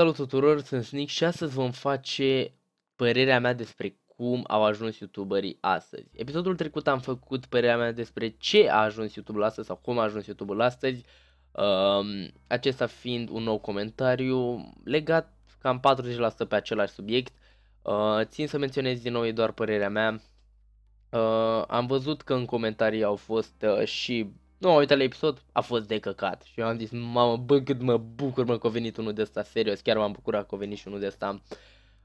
Salut tuturor, sunt Snick și astăzi vom face părerea mea despre cum au ajuns youtuberii astăzi. Episodul trecut am făcut părerea mea despre ce a ajuns YouTube-ul astăzi sau cum a ajuns YouTube-ul astăzi, um, acesta fiind un nou comentariu legat cam 40% pe același subiect. Uh, țin să menționez din nou, e doar părerea mea. Uh, am văzut că în comentarii au fost uh, și nu, uite la episod, a fost de căcat. Și eu am zis, mamă, bă, cât mă bucur, mă, că a venit unul de ăsta, serios, chiar m-am bucurat că a venit și unul de ăsta.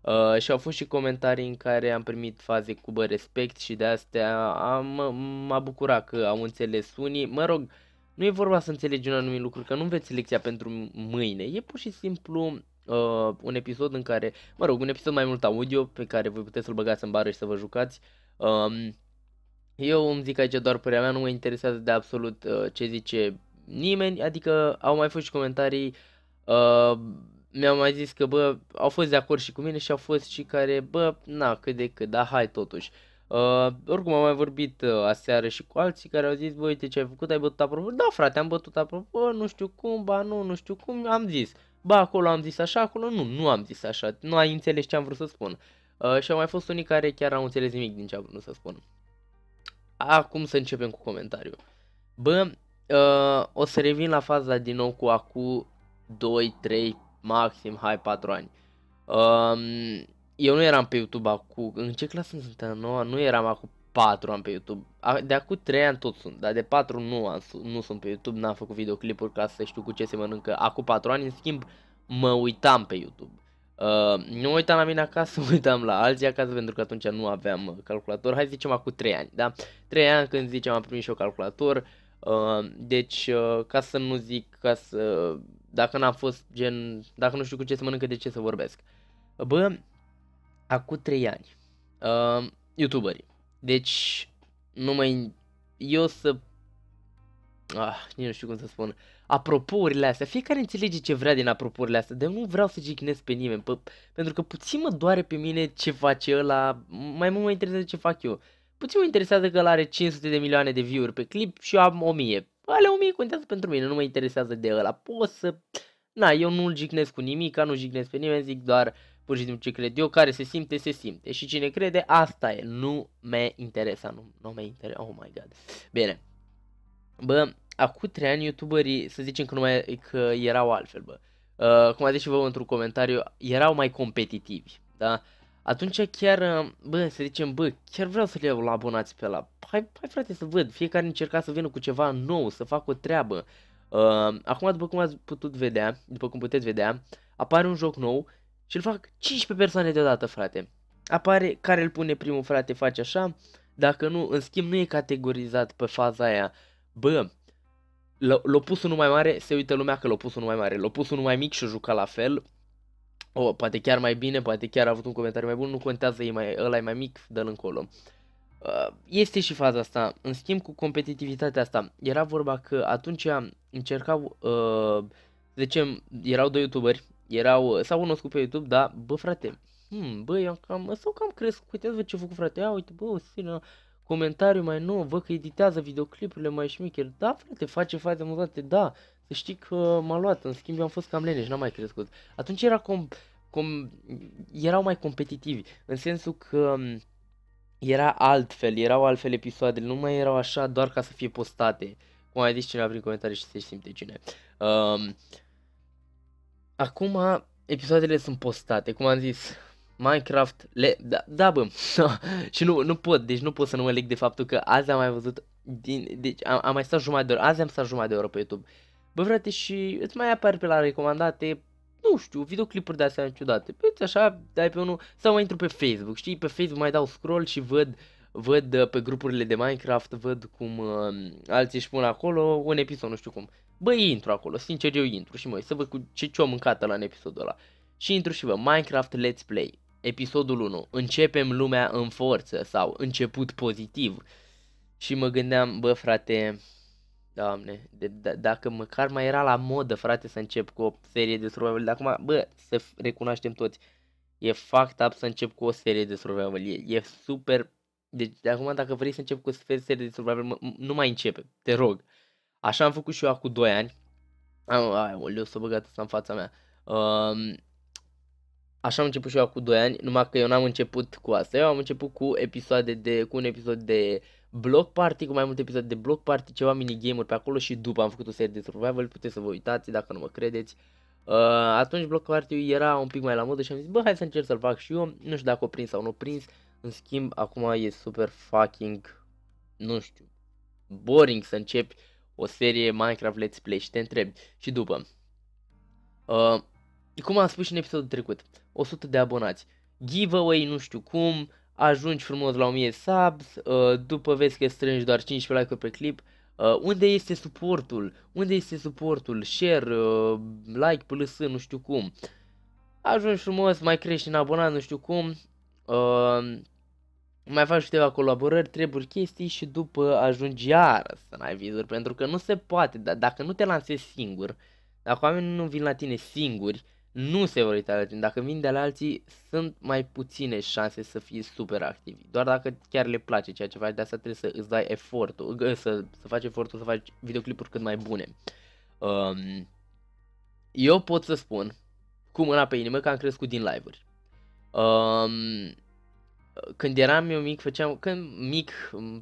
Uh, și au fost și comentarii în care am primit faze cu bă respect și de astea am, m-a bucurat că au înțeles unii. Mă rog, nu e vorba să înțelegi un anumit lucru, că nu veți lecția pentru mâine. E pur și simplu uh, un episod în care, mă rog, un episod mai mult audio pe care voi puteți să-l băgați în bară și să vă jucați. Um, eu îmi zic aici doar părerea mea, nu mă interesează de absolut uh, ce zice nimeni, adică au mai fost și comentarii, uh, mi-au mai zis că bă, au fost de acord și cu mine și au fost și care, bă, na, cât de cât, da, hai totuși. Uh, oricum am mai vorbit uh, aseară și cu alții care au zis, bă, uite ce ai făcut, ai bătut aproape, da frate, am bătut bă, nu știu cum, ba nu, nu știu cum, am zis, ba acolo am zis așa, acolo nu, nu am zis așa, nu ai înțeles ce am vrut să spun. Uh, și au mai fost unii care chiar au înțeles nimic din ce am vrut să spun acum să începem cu comentariul. Bă, uh, o să revin la faza din nou cu acum 2, 3, maxim, hai 4 ani. Um, eu nu eram pe YouTube acum, în ce clasă sunt? Noua? Nu eram acum 4 ani pe YouTube. De acum 3 ani tot sunt, dar de 4 nu, am, nu sunt pe YouTube, n-am făcut videoclipuri ca să știu cu ce se mănâncă. Acum 4 ani, în schimb, mă uitam pe YouTube. Ehm, nu uitam la mine acasă, uitam la alții acasă pentru că atunci nu aveam uh, calculator. Hai zicem acum 3 ani, da? 3 ani când zicem am primit și eu calculator. Uh, deci, uh, ca să nu zic, ca să... Dacă n-am fost gen... Dacă nu știu cu ce să mănâncă, de ce să vorbesc. Bă, acum 3 ani. Uh, ehm, Youtuberi. Deci, nu mai... Eu să ah, nici nu știu cum să spun, Apropourile astea, fiecare înțelege ce vrea din apropourile astea, dar nu vreau să jignesc pe nimeni, pe, pentru că puțin mă doare pe mine ce face ăla, mai mult mă interesează ce fac eu. Puțin mă interesează că el are 500 de milioane de view-uri pe clip și eu am 1000. Ale 1000 contează pentru mine, nu mă interesează de ăla, pot să... Na, eu nu-l jignesc cu nimic, nu jignesc pe nimeni, zic doar pur și simplu ce cred eu, care se simte, se simte. Și cine crede, asta e, nu mă interesează, nu, nu mă interesează, oh my god. Bine, Bă, acum trei ani youtuberii, să zicem că, nu mai, că erau altfel, bă. Uh, cum a zis și vă într-un comentariu, erau mai competitivi, da? Atunci chiar, uh, bă, să zicem, bă, chiar vreau să le iau la abonați pe la. Hai, hai frate să văd, fiecare încerca să vină cu ceva nou, să facă o treabă. Uh, acum, după cum ați putut vedea, după cum puteți vedea, apare un joc nou și îl fac 15 persoane deodată, frate. Apare care îl pune primul, frate, face așa, dacă nu, în schimb nu e categorizat pe faza aia bă, l-a pus unul mai mare, se uită lumea că l-a pus unul mai mare, l-a pus unul mai mic și a jucat la fel, o, oh, poate chiar mai bine, poate chiar a avut un comentariu mai bun, nu contează, e mai, ăla e mai mic, dă-l încolo. Uh, este și faza asta, în schimb cu competitivitatea asta, era vorba că atunci încercau, uh, zicem, erau doi youtuberi, erau, s-au cunoscut pe YouTube, da, bă frate, hmm, bă, eu am cam, sau cam crescut, uite-vă ce făcut frate, ia uite, bă, sină, comentariu mai nou, văd că editează videoclipurile mai șmicher. Da, frate, face faze muzate, da. Să știi că m-a luat, în schimb eu am fost cam leneș, n-am mai crescut. Atunci era com, com, erau mai competitivi, în sensul că era altfel, erau altfel episoadele, nu mai erau așa doar ca să fie postate. Cum ai zis cineva prin comentarii și se simte cine. Um, acum episoadele sunt postate, cum am zis, Minecraft, le... da, da bă, și nu, nu pot, deci nu pot să nu mă leg de faptul că azi am mai văzut, din, deci am, am mai stat jumătate de oră, azi am stat jumătate de oră pe YouTube. Bă frate și îți mai apar pe la recomandate, nu știu, videoclipuri de astea ciudate, pe păi, așa, dai pe unul, sau mai intru pe Facebook, știi, pe Facebook mai dau scroll și văd, văd uh, pe grupurile de Minecraft, văd cum uh, alții își pun acolo un episod, nu știu cum. Bă, intru acolo, sincer eu intru și mă, să văd cu ce ce-o mâncat la în episodul ăla. Și intru și vă, Minecraft Let's Play episodul 1, începem lumea în forță sau început pozitiv. Și mă gândeam, bă frate, doamne, de, d- da, dacă măcar mai era la modă, frate, să încep cu o serie de survival, dar acum, bă, să recunoaștem toți, e fact up să încep cu o serie de survival, e, e super, deci de acum dacă vrei să încep cu o serie de survival, m- nu mai începe, te rog. Așa am făcut și eu acum 2 ani, am, ai, o să băgat asta în fața mea. Um, Așa am început și eu cu 2 ani, numai că eu n-am început cu asta. Eu am început cu episoade de, cu un episod de block party, cu mai multe episoade de block party, ceva minigame-uri pe acolo și după am făcut o serie de survival, puteți să vă uitați dacă nu mă credeți. Uh, atunci block party era un pic mai la modă și am zis, bă, hai să încerc să-l fac și eu, nu știu dacă o prins sau nu o prins, în schimb, acum e super fucking, nu știu, boring să începi o serie Minecraft Let's Play și te întrebi și după. Uh, cum am spus și în episodul trecut, 100 de abonați. Giveaway, nu știu cum, ajungi frumos la 1000 subs, uh, după vezi că strângi doar 15 like-uri pe clip. Uh, unde este suportul? Unde este suportul? Share, uh, like, plus, nu știu cum. Ajungi frumos, mai crești în abonat, nu știu cum. Mai faci câteva colaborări, treburi, chestii și după ajungi iar să n-ai vizuri. Pentru că nu se poate, dar dacă nu te lansezi singur, dacă oamenii nu vin la tine singuri, nu se vor uita la tine. Dacă vin de la alții, sunt mai puține șanse să fii super activi. Doar dacă chiar le place ceea ce faci, de asta trebuie să îți dai efortul, ă, să, să faci efortul să faci videoclipuri cât mai bune. Um, eu pot să spun, cu mâna pe inimă, că am crescut din live-uri. Um, când eram eu mic, făceam, când mic,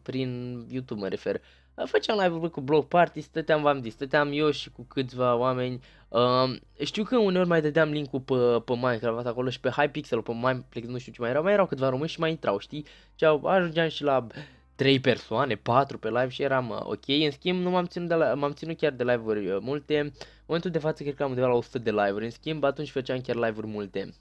prin YouTube mă refer, făceam live-uri cu Block Party, stăteam, v-am zis, stăteam eu și cu câțiva oameni, Uh, știu că uneori mai dădeam link-ul pe, pe Minecraft acolo și pe Hypixel, pe Mineplex, nu știu ce mai era, mai erau câțiva români și mai intrau, știi? Și ajungeam și la 3 persoane, 4 pe live și eram uh, ok. În schimb, nu m-am ținut, de la, m-am ținut chiar de live-uri uh, multe. În momentul de față cred că am undeva la 100 de live-uri. În schimb, atunci făceam chiar live-uri multe.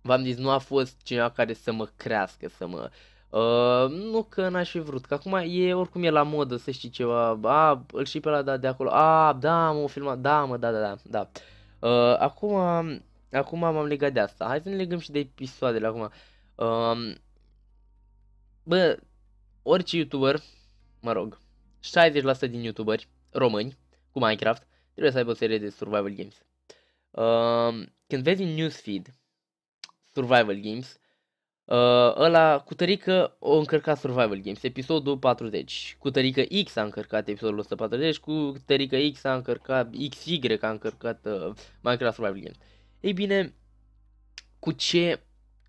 V-am zis, nu a fost cineva care să mă crească, să mă uh, Uh, nu că n-aș fi vrut, că acum e oricum e la modă să știi ceva, a, îl și pe la da, de acolo, a, da, mă, o filmat, da, mă, da, da, da, da. Uh, acum, acum m-am legat de asta, hai să ne legăm și de episoadele acum. Uh, bă, orice youtuber, mă rog, 60% din youtuberi români cu Minecraft trebuie să aibă o serie de survival games. Uh, când vezi în newsfeed survival games, Uh, ăla cu tărică o încărcat Survival Games, episodul 40. Cu tărică X a încărcat episodul 140, cu tărică X a încărcat, XY a încărcat uh, Minecraft Survival Games. Ei bine, cu ce,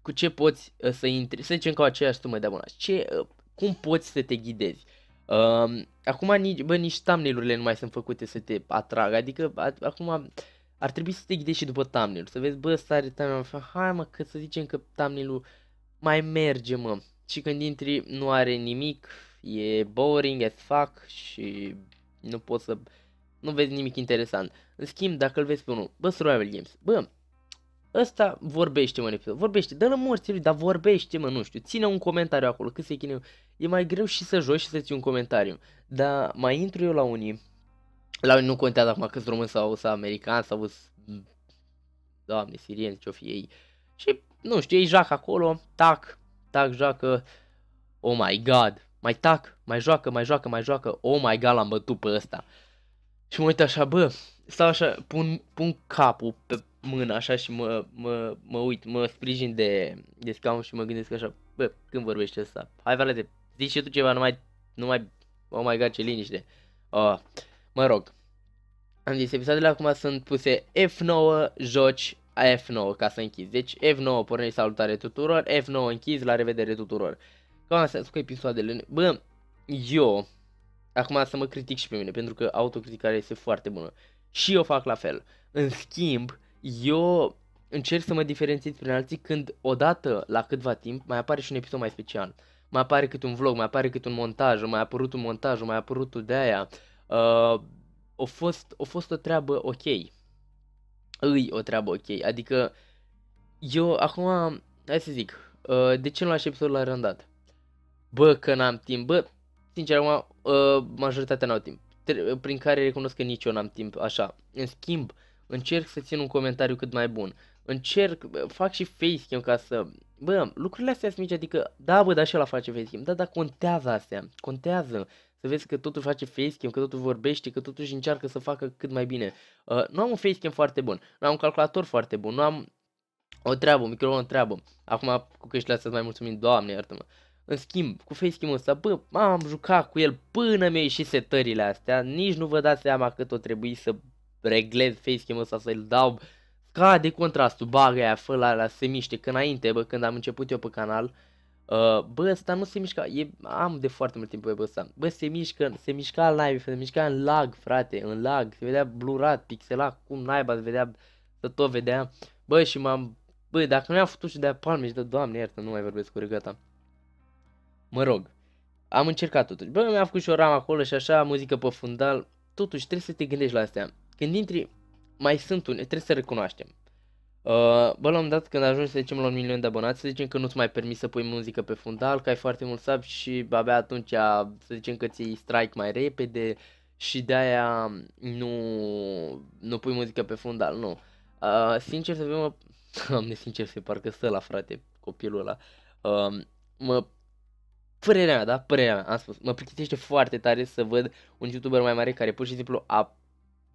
cu ce poți uh, să intri, să zicem că o aceeași sumă de abonați, ce, uh, cum poți să te ghidezi? Uh, acum nici, bă, nici thumbnail nu mai sunt făcute să te atragă, adică a, acum ar trebui să te ghidezi și după thumbnail, să vezi, bă, sare thumbnail, hai mă, că să zicem că thumbnail mai merge, mă. Și când intri nu are nimic, e boring as fuck și nu poți să... Nu vezi nimic interesant. În schimb, dacă îl vezi pe unul, bă, Survival Games, bă, ăsta vorbește, mă, în episod, vorbește, dă-l morții lui, dar vorbește, mă, nu știu, ține un comentariu acolo, cât se chinuie. E mai greu și să joci și să ții un comentariu. Dar mai intru eu la unii, la unii nu contează acum câți români sau, sau americani sau doamne, sirieni, ce-o fi ei. Și nu știu, ei joacă acolo, tac, tac, joacă, oh my god, mai tac, mai joacă, mai joacă, mai joacă, oh my god, l-am bătut pe ăsta. Și mă uit așa, bă, stau așa, pun, pun capul pe mână așa și mă, mă, mă uit, mă sprijin de, de scaun și mă gândesc așa, bă, când vorbește ăsta? Hai, valete, zici și tu ceva, nu mai, nu mai, oh my god, ce liniște. Oh, mă rog, am zis, episoadele acum sunt puse F9, joci, F9 ca să închizi. Deci F9 pornei salutare tuturor, F9 închizi, la revedere tuturor. Cam asta cu episoadele. Bă, eu, acum să mă critic și pe mine, pentru că autocriticarea este foarte bună. Și eu fac la fel. În schimb, eu încerc să mă diferențiez prin alții când odată la câtva timp mai apare și un episod mai special. Mai apare cât un vlog, mai apare cât un montaj, mai a apărut un montaj, mai a apărut de aia. Uh, a fost, o fost o treabă ok îi o treabă ok. Adică eu acum, hai să zic, uh, de ce nu lași episodul la randat? Bă, că n-am timp. Bă, sincer, acum uh, majoritatea n-au timp. Prin care recunosc că nici eu n-am timp așa. În schimb, încerc să țin un comentariu cât mai bun. Încerc, fac și facecam ca să... Bă, lucrurile astea sunt mici, adică, da, bă, dar și la face facecam. Da, dar contează astea, contează să vezi că totul face facecam, că totul vorbește, că totuși încearcă să facă cât mai bine. Uh, nu am un facecam foarte bun, nu am un calculator foarte bun, nu am o treabă, un microfon treabă. Acum cu căștile astea mai mulțumim, doamne iartă-mă. În schimb, cu facecam-ul ăsta, bă, am jucat cu el până mi-au ieșit setările astea, nici nu vă dați seama cât o trebuie să reglez facecam-ul ăsta, să-l dau scade contrastul, bagă aia, fă la, la se miște, că înainte, bă, când am început eu pe canal, uh, Uh, bă, ăsta nu se mișca, e, am de foarte mult timp pe ăsta. Bă, se mișcă, se mișca live, se mișca în lag, frate, în lag, se vedea blurat, pixelat, cum naiba, se vedea, să tot vedea. Bă, și m-am, bă, dacă nu am făcut și de palme și de doamne, iertă, nu mai vorbesc cu regata. Mă rog, am încercat totuși. Bă, mi-am făcut și o ram acolo și așa, muzică pe fundal. Totuși, trebuie să te gândești la astea. Când intri, mai sunt unele, trebuie să recunoaștem. Uh, bă, la un dat când ajungi, să zicem, la un milion de abonați, să zicem că nu-ți mai permis să pui muzică pe fundal, că ai foarte mult sub și abia atunci, să zicem că ți strike mai repede și de-aia nu, nu pui muzică pe fundal, nu. Uh, sincer să fiu, mă... Am sincer să parcă stă la frate, copilul ăla. Uh, mă părerea mea, da? Părerea mea, am spus. Mă plictisește foarte tare să văd un youtuber mai mare care pur și simplu a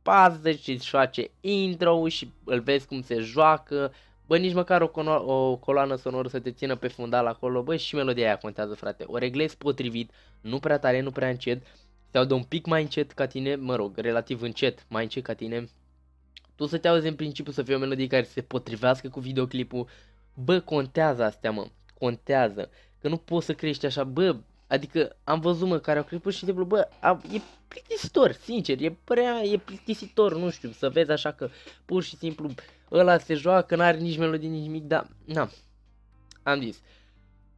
pază și îți face intro și îl vezi cum se joacă. Bă, nici măcar o, cono- o coloană sonoră să te țină pe fundal acolo, bă, și melodia aia contează, frate. O reglezi potrivit, nu prea tare, nu prea încet, te audă un pic mai încet ca tine, mă rog, relativ încet, mai încet ca tine. Tu să te auzi în principiu să fie o melodie care se potrivească cu videoclipul. Bă, contează astea, mă, contează. Că nu poți să crești așa, bă, Adică am văzut mă care au clipuri și de bă, a, e plictisitor, sincer, e prea, e plictisitor, nu știu, să vezi așa că pur și simplu ăla se joacă, n-are nici melodie, nici nimic, dar, na, am zis.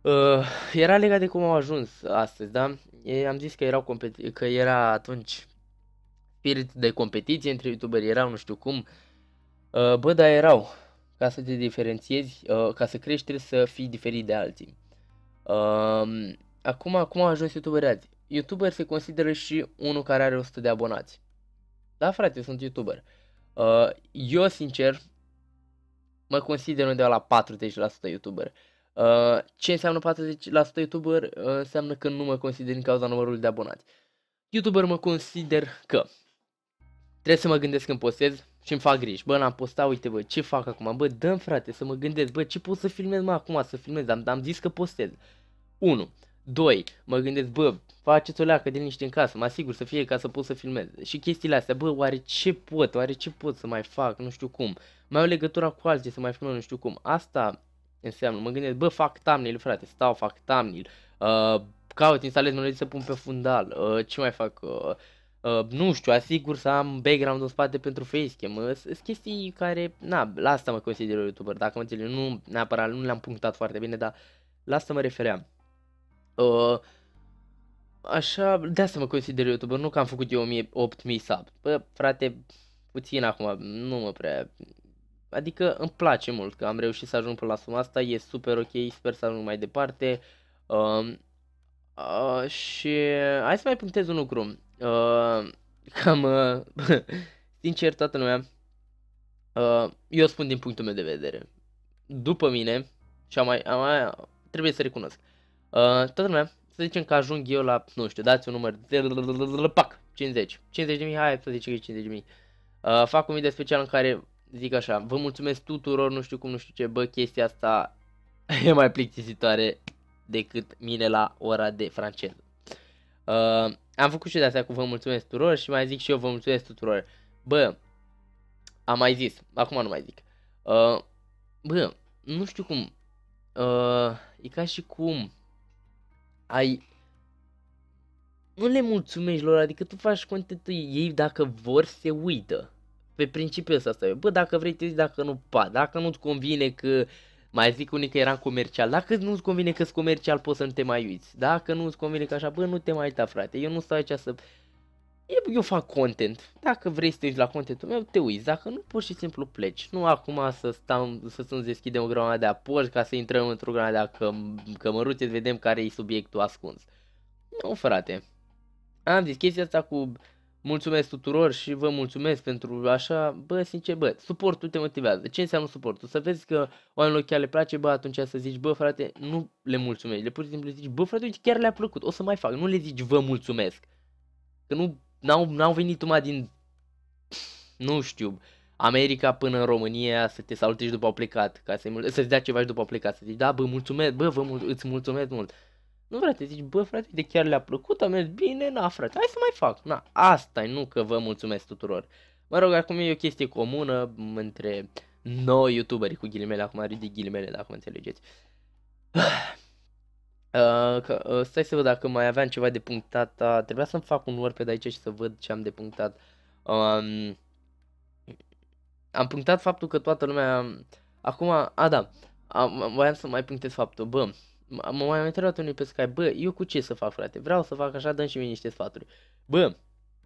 Uh, era legat de cum au ajuns astăzi, da? E, am zis că, erau că era atunci spirit de competiție între youtuberi, erau nu știu cum. Uh, bă, dar erau. Ca să te diferențiezi, uh, ca să crești trebuie să fii diferit de alții. Uh, Acum, acum a ajuns youtuber azi. Youtuber se consideră și unul care are 100 de abonați. Da, frate, sunt youtuber. Uh, eu, sincer, mă consider undeva la 40% youtuber. Uh, ce înseamnă 40% youtuber? Uh, înseamnă că nu mă consider din cauza numărului de abonați. Youtuber mă consider că trebuie să mă gândesc când postez și îmi fac griji. Bă, n-am postat, uite bă, ce fac acum? Bă, dăm frate să mă gândesc, bă, ce pot să filmez mă acum, să filmez, am, am zis că postez. 1. 2. Mă gândesc, bă, faceți o leacă de liniște în casă, mă asigur să fie ca să pot să filmez. Și chestiile astea, bă, oare ce pot, oare ce pot să mai fac, nu știu cum. Mai au legătura cu alții să mai filmez, nu știu cum. Asta înseamnă, mă gândesc, bă, fac thumbnail, frate, stau, fac thumbnail, uh, caut, instalez melodii să pun pe fundal, uh, ce mai fac, uh, Uh, nu știu, asigur să am background în spate pentru facecam. Uh, sunt chestii care, na, la asta mă consider eu youtuber, dacă mă înțeleg, nu neapărat, nu le-am punctat foarte bine, dar la asta mă refeream. Uh, așa, de asta mă consider YouTuber, nu că am făcut eu 8000 sub. Bă, frate, puțin acum, nu mă prea... Adică îmi place mult că am reușit să ajung până la suma asta, e super ok, sper să ajung mai departe. Uh, uh, și hai să mai punctez un lucru. Uh, cam, uh, sincer, toată lumea, uh, eu spun din punctul meu de vedere. După mine, și am mai, am mai, trebuie să recunosc, uh, Uh, toată lumea, să zicem că ajung eu la, nu știu, dați un număr, pac, 50, 50 de mii, hai să zicem că e 50 de mii. Uh, fac un video special în care zic așa, vă mulțumesc tuturor, nu știu cum, nu știu ce, bă, chestia asta e mai plictisitoare decât mine la ora de franceză. Uh, am făcut și de astea cu vă mulțumesc tuturor și mai zic și eu vă mulțumesc tuturor. Bă, am mai zis, acum nu mai zic. Uh, bă, nu știu cum, uh, e ca și cum ai... Nu le mulțumești lor, adică tu faci content ei dacă vor se uită. Pe principiul ăsta stai Bă, dacă vrei te zici, dacă nu, pa. Dacă nu-ți convine că mai zic unii că eram comercial. Dacă nu-ți convine că-s comercial, poți să nu te mai uiți. Dacă nu-ți convine că așa, bă, nu te mai uita, frate. Eu nu stau aici să eu fac content. Dacă vrei să te uiți la contentul meu, te uiți. Dacă nu, pur și simplu pleci. Nu acum să stăm, să să deschidem o grămadă de apoi ca să intrăm într-o grămadă de că, cămăruțe, vedem care e subiectul ascuns. Nu, frate. Am zis chestia asta cu mulțumesc tuturor și vă mulțumesc pentru așa, bă, sincer, bă, suportul te motivează. Ce înseamnă suportul? Să vezi că oamenilor chiar le place, bă, atunci să zici, bă, frate, nu le mulțumesc, le pur și simplu zici, bă, frate, chiar le-a plăcut, o să mai fac, nu le zici, vă mulțumesc. Că nu n-au, n-au venit numai din, nu știu, America până în România să te salute și după au plecat, ca să-i, mul- să-ți dea ceva și după au plecat, să zici, da, bă, mulțumesc, bă, vă mul- îți mulțumesc mult. Nu, frate, zici, bă, frate, de chiar le-a plăcut, a mers bine, na, frate, hai să mai fac. Na, asta nu că vă mulțumesc tuturor. Mă rog, acum e o chestie comună între noi, YouTuberi cu ghilimele, acum ridic ghilimele, dacă mă înțelegeți. Uh, că, uh, stai să văd dacă mai aveam ceva de punctat. Uh, trebuia să-mi fac un de aici și să văd ce am de punctat. Um, am punctat faptul că toată lumea... Acum, a da, am, voiam să mai punctez faptul, bă, mă mai întrebat unii pe Skype, bă, eu cu ce să fac, frate? Vreau să fac așa, dăm și mie niște sfaturi. Bă,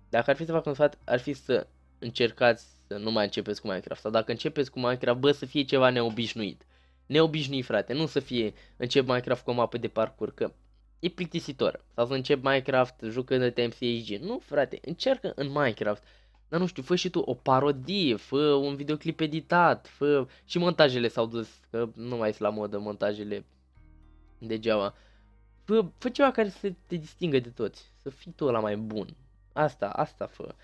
dacă ar fi să fac un sfat, ar fi să încercați să nu mai începeți cu Minecraft. Sau dacă începeți cu Minecraft, bă, să fie ceva neobișnuit neobișnui, frate, nu să fie încep Minecraft cu o mapă de parcurs, că e plictisitor. Sau să încep Minecraft jucând de MCG. Nu, frate, încearcă în Minecraft. Dar nu știu, fă și tu o parodie, fă un videoclip editat, fă... Și montajele s-au dus, că nu mai sunt la modă montajele degeaba. Fă, fă ceva care să te distingă de toți, să fii tu la mai bun. Asta, asta fă.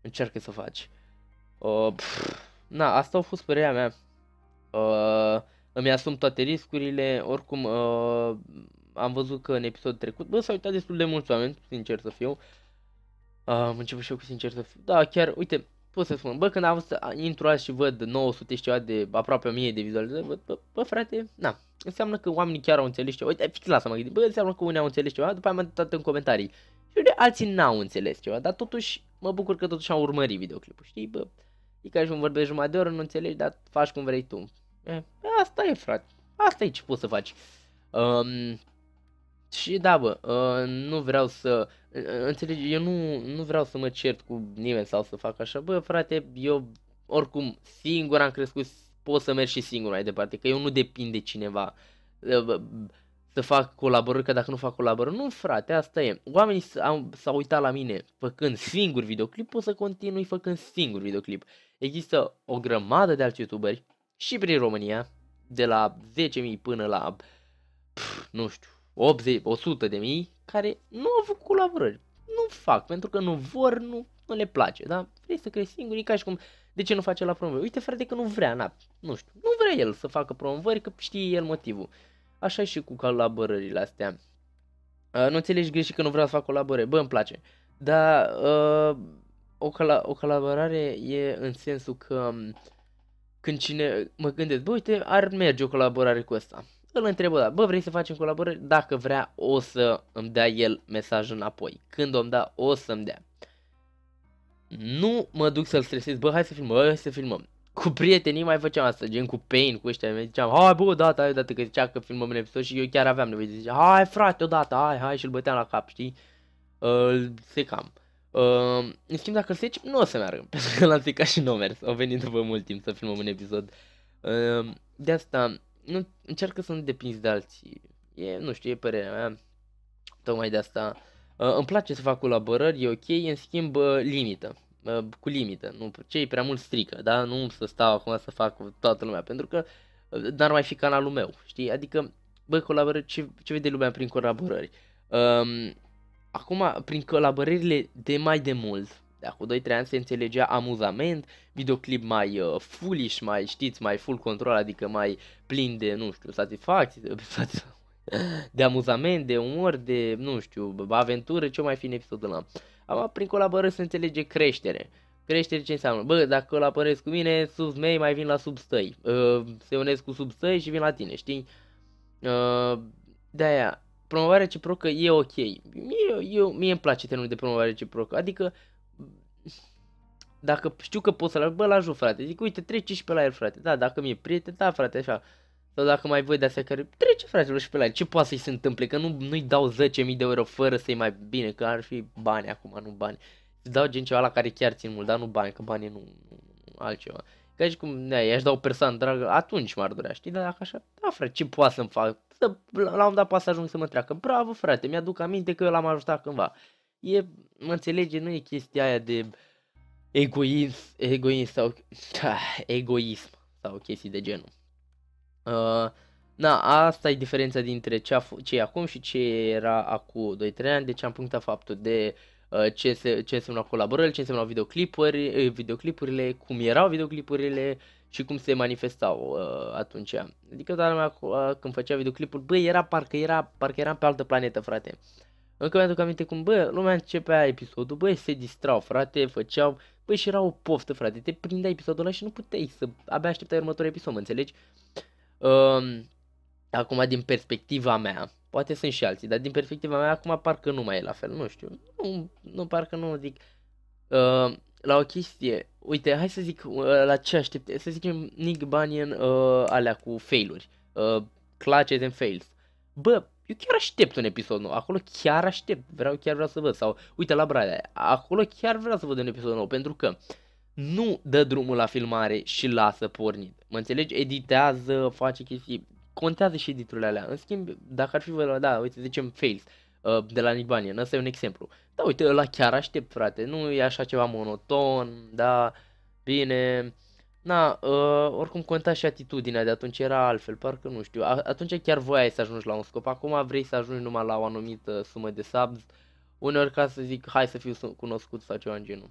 Încearcă să faci. Uh, pff, na, asta a fost părerea mea. Uh, îmi asum toate riscurile, oricum uh, am văzut că în episodul trecut, bă, s-au uitat destul de mulți oameni, sincer să fiu, uh, am început și eu cu sincer să fiu, da, chiar, uite, pot să spun, bă, când am văzut, intru azi și văd 900 și ceva de, aproape 1000 de vizualizări, bă, bă, bă, frate, na, înseamnă că oamenii chiar au înțeles ceva, uite, fix la mă gândit, bă, înseamnă că unii au înțeles ceva, după aia m-am dat în comentarii, și de alții n-au înțeles ceva, dar totuși, mă bucur că totuși au urmărit videoclipul, știi, bă, e ca și cum vorbești jumătate de oră, nu înțelegi, dar faci cum vrei tu, E, asta e, frate. Asta e ce poți să faci. Um, și da, bă, uh, nu vreau să... Uh, înțelegi, eu nu, nu vreau să mă cert cu nimeni sau să fac așa. Bă, frate, eu oricum singur am crescut, pot să merg și singur mai departe, că eu nu depind de cineva uh, să fac colaborări, că dacă nu fac colaborări, nu frate, asta e. Oamenii s-au uitat la mine făcând singur videoclip, pot să continui făcând singur videoclip. Există o grămadă de alți youtuberi și prin România, de la 10.000 până la, pf, nu știu, 80, 100.000, de mii care nu au făcut colaborări. Nu fac, pentru că nu vor, nu, nu le place, da? Vrei să crești singur, e ca și cum, de ce nu face la promovări? Uite frate că nu vrea, na, nu știu, nu vrea el să facă promovări, că știe el motivul. Așa și cu colaborările astea. Uh, nu înțelegi greșit că nu vreau să fac colaborări, bă, îmi place. Dar uh, o, cala- o colaborare e în sensul că când cine mă gândesc, bă, uite, ar merge o colaborare cu ăsta. Îl întreb da, bă, vrei să facem colaborare? Dacă vrea, o să îmi dea el mesajul înapoi. Când o-mi da, o să-mi dea. Nu mă duc să-l stresez, bă, hai să filmăm, bă, hai să filmăm. Cu prietenii mai făceam asta, gen cu Pain, cu ăștia, mi ziceam, hai bă, odată, hai odată, că zicea că filmăm în episod și eu chiar aveam nevoie, zicea, hai frate, odată, hai, hai, și l băteam la cap, știi? Uh, cam. Uh, în schimb, dacă seci, nu o să meargă, pentru că l-am stricat și nu mers. Au venit după mult timp să filmăm un episod. Uh, de asta, nu, încerc să nu depinzi de alții. E, nu știu, e părerea mea. Tocmai de asta. Uh, îmi place să fac colaborări, e ok, în schimb, uh, limită. Uh, cu limită. Nu, cei prea mult strică, da? Nu să stau acum să fac cu toată lumea, pentru că uh, n-ar mai fi canalul meu, știi? Adică, băi, colaborări, ce, ce vede lumea prin colaborări? Uh, acum, prin colaborările de mai de mult, de cu 2-3 ani se înțelegea amuzament, videoclip mai uh, foolish, mai știți, mai full control, adică mai plin de, nu știu, satisfacție, de, de amuzament, de umor, de, nu știu, aventură, ce mai fi în episodul ăla. Acum, prin colaborări se înțelege creștere. Creștere ce înseamnă? Bă, dacă colaborez cu mine, sus mei mai vin la stăi. Uh, se unesc cu stăi și vin la tine, știi? Uh, de-aia, promovarea reciprocă e ok. Mie, eu, mie îmi place termenul de promovare reciprocă. Adică, dacă știu că pot să-l bă, la ajut frate. Zic, uite, trece și pe la el, frate. Da, dacă mi-e prieten, da, frate, așa. Sau dacă mai văd de astea care trece, frate, și pe la el. Ce poate să-i se întâmple? Că nu, nu-i dau 10.000 de euro fără să-i mai bine, că ar fi bani acum, nu bani. Îți dau gen ceva la care chiar țin mult, dar nu bani, că banii nu, nu, nu altceva. Ca și cum, ne i-aș da o persoană dragă, atunci m-ar durea, știi? Dar dacă așa, da, frate, ce poate să-mi fac? stă, la, la un dat poate să ajung să mă treacă. Bravo, frate, mi-aduc aminte că eu l-am ajutat cândva. E, mă înțelege, nu e chestia aia de egoism, egoism sau da, egoism sau chestii de genul. Uh, na, asta e diferența dintre ce, a ce e acum și ce era acum 2-3 ani, deci am punctat faptul de uh, ce, se, ce însemna colaborări, ce însemna videoclipuri, uh, videoclipurile, cum erau videoclipurile, și cum se manifestau uh, atunci. Adică toată lumea uh, când făcea videoclipuri, bă, era parcă, era, parcă eram pe altă planetă, frate. Încă mi-aduc aminte cum, bă, lumea începea episodul, bă, se distrau, frate, făceau, bă, și era o poftă, frate, te prindea episodul ăla și nu puteai să, abia așteptai următorul episod, mă înțelegi? Uh, acum, din perspectiva mea, poate sunt și alții, dar din perspectiva mea, acum parcă nu mai e la fel, nu știu, nu, nu parcă nu zic, uh, la o chestie, uite, hai să zic uh, la ce aștept să zicem Nick Bunyan uh, alea cu failuri, uh, clutches and fails. Bă, eu chiar aștept un episod nou, acolo chiar aștept, vreau, chiar vreau să văd, sau uite la Bradley, acolo chiar vreau să văd un episod nou, pentru că nu dă drumul la filmare și lasă pornit, mă înțelegi? Editează, face chestii, contează și editurile alea, în schimb, dacă ar fi, da, uite, zicem fails, Uh, de la Libanien. ăsta e un exemplu. Da, uite, ăla chiar aștept, frate. Nu e așa ceva monoton, da, bine. Na, uh, oricum conta și atitudinea de atunci era altfel, parcă nu știu. A- atunci chiar voiai să ajungi la un scop, acum vrei să ajungi numai la o anumită sumă de subs. Uneori ca să zic, hai să fiu cunoscut sau ceva în genul.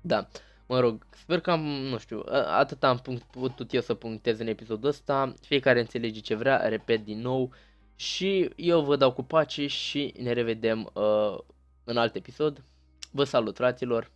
Da, mă rog, sper că am, nu știu, atât am punct, putut eu să punctez în episodul ăsta. Fiecare înțelege ce vrea, repet din nou. Uh, și eu vă dau cu pace și ne revedem uh, în alt episod. Vă salut, fraților!